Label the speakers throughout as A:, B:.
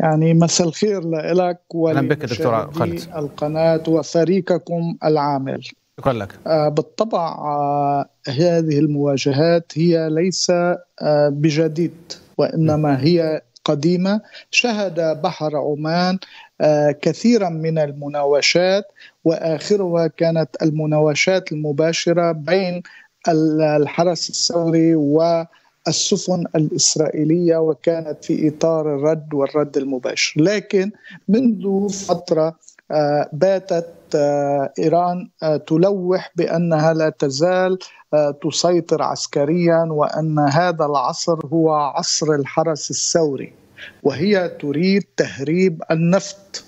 A: يعني مساء الخير لك ولمشاهدي القناة وفريقكم العامل شكرا لك آه، بالطبع آه، هذه المواجهات هي ليس آه، بجديد وإنما هي قديمة شهد بحر عمان كثيرا من المناوشات وآخرها كانت المناوشات المباشرة بين الحرس الثوري و السفن الإسرائيلية وكانت في إطار الرد والرد المباشر لكن منذ فترة آه، باتت آه، إيران آه، تلوح بأنها لا تزال تسيطر عسكريا وأن هذا العصر هو عصر الحرس الثوري وهي تريد تهريب النفط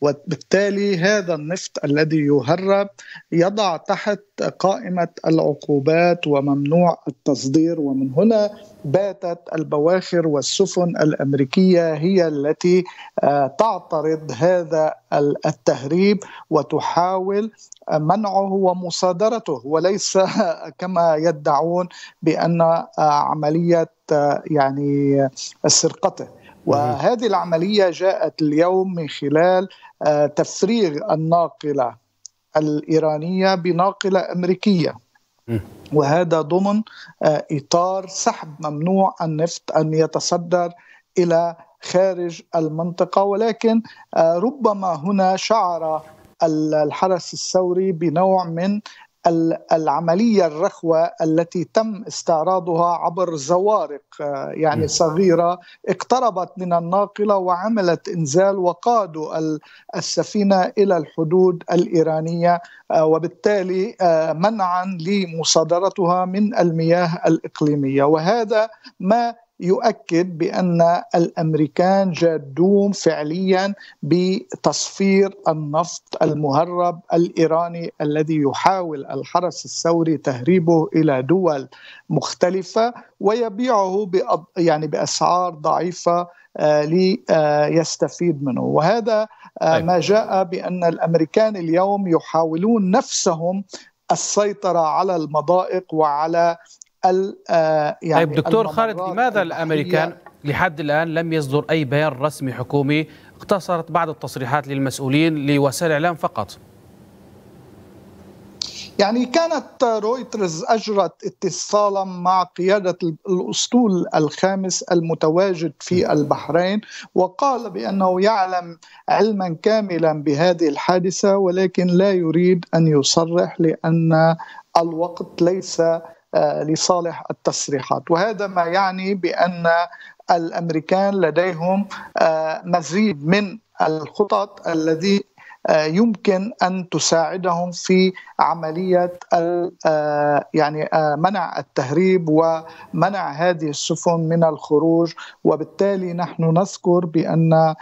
A: وبالتالي هذا النفط الذي يهرب يضع تحت قائمه العقوبات وممنوع التصدير ومن هنا باتت البواخر والسفن الامريكيه هي التي آه، تعترض هذا التهريب وتحاول منعه ومصادرته وليس كما يدعون بان آه، عمليه آه، يعني سرقته وهذه العملية جاءت اليوم من خلال آه، تفريغ الناقلة الإيرانية بناقلة أمريكية وهذا ضمن آه، إطار سحب ممنوع النفط أن يتصدر إلى خارج المنطقة ولكن آه، ربما هنا شعر الحرس الثوري بنوع من العمليه الرخوه التي تم استعراضها عبر زوارق آه، يعني صغيره اقتربت من الناقله وعملت انزال وقادوا السفينه الى الحدود الايرانيه آه، وبالتالي آه، منعا لمصادرتها من المياه الاقليميه وهذا ما يؤكد بان الامريكان جادون فعليا بتصفير النفط المهرب الايراني الذي يحاول الحرس الثوري تهريبه الى دول مختلفه ويبيعه يعني باسعار ضعيفه آه، ليستفيد منه وهذا آه، أيوة. ما جاء بان الامريكان اليوم يحاولون نفسهم السيطره على المضائق وعلى آه، يعني طيب دكتور خالد لماذا الامريكان
B: لحد الان لم يصدر اي بيان رسمي حكومي اقتصرت بعض التصريحات للمسؤولين لوسائل الاعلام فقط
A: يعني كانت رويترز اجرت اتصالا مع قياده الاسطول الخامس المتواجد في البحرين وقال بانه يعلم علما كاملا بهذه الحادثه ولكن لا يريد ان يصرح لان الوقت ليس آه، لصالح التصريحات وهذا ما يعني بان الامريكان لديهم آه، مزيد من الخطط الذي آه، يمكن ان تساعدهم في عمليه يعني منع التهريب ومنع هذه السفن من الخروج وبالتالي نحن نذكر بان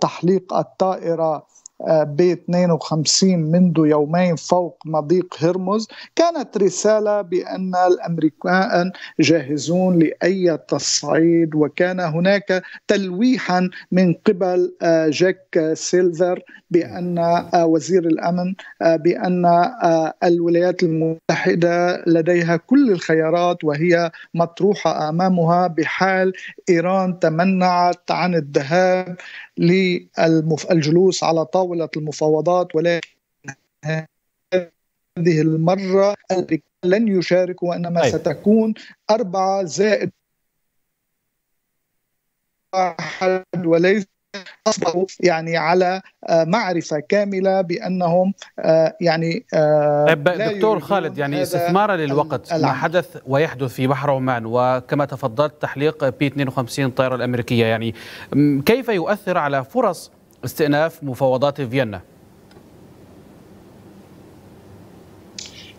A: تحليق الطائره آه، ب 52 منذ يومين فوق مضيق هرمز كانت رسالة بأن الأمريكان جاهزون لأي تصعيد وكان هناك تلويحا من قبل آه، جاك سيلفر بأن آه، وزير الأمن بأن الولايات المتحدة لديها كل الخيارات وهي مطروحة أمامها بحال إيران تمنعت عن الذهاب للجلوس على طاولة المفاوضات ولكن هذه المرة لن يشارك وإنما أي. طيب. ستكون أربعة زائد واحد وليس اصبحوا يعني على آه، معرفه كامله بانهم آه، يعني آه، طيب دكتور خالد يعني استثمارا للوقت ما
B: حدث ويحدث في بحر عمان وكما تفضلت تحليق بي 52 الطائره الامريكيه يعني كيف يؤثر على فرص استئناف مفاوضات فيينا؟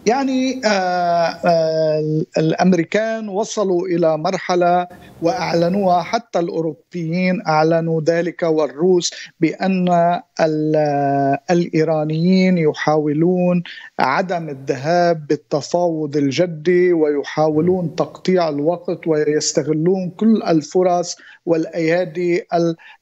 A: يعني آه، آه، الامريكان وصلوا الى مرحله واعلنوها حتى الاوروبيين اعلنوا ذلك والروس بان آه، الايرانيين يحاولون عدم الذهاب بالتفاوض الجدي ويحاولون تقطيع الوقت ويستغلون كل الفرص والايادي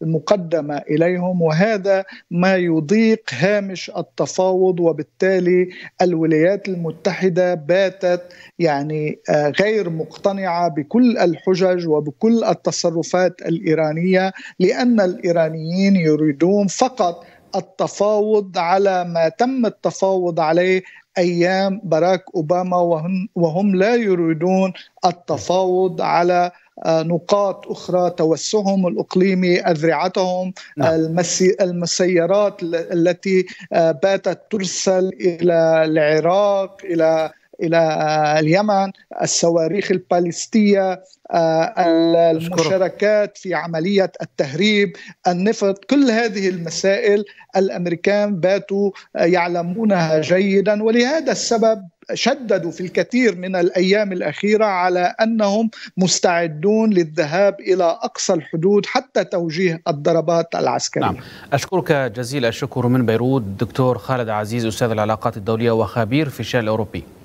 A: المقدمه اليهم وهذا ما يضيق هامش التفاوض وبالتالي الولايات المتحده المتحده باتت يعني آه، غير مقتنعه بكل الحجج وبكل التصرفات الايرانيه لان الايرانيين يريدون فقط التفاوض على ما تم التفاوض عليه ايام باراك اوباما وهم, وهم لا يريدون التفاوض على آه، نقاط اخرى توسعهم الاقليمي اذرعتهم نعم. المسيرات التي آه، باتت ترسل الى العراق الى الى اليمن الصواريخ البالستيه آه، المشاركات في عمليه التهريب النفط كل هذه المسائل الامريكان باتوا آه، يعلمونها جيدا ولهذا السبب شددوا في الكثير من الايام الاخيره على انهم مستعدون للذهاب الى اقصى الحدود حتى توجيه الضربات العسكريه. نعم،
B: اشكرك جزيل الشكر من بيروت دكتور خالد عزيز استاذ العلاقات الدوليه وخبير في الشان الاوروبي.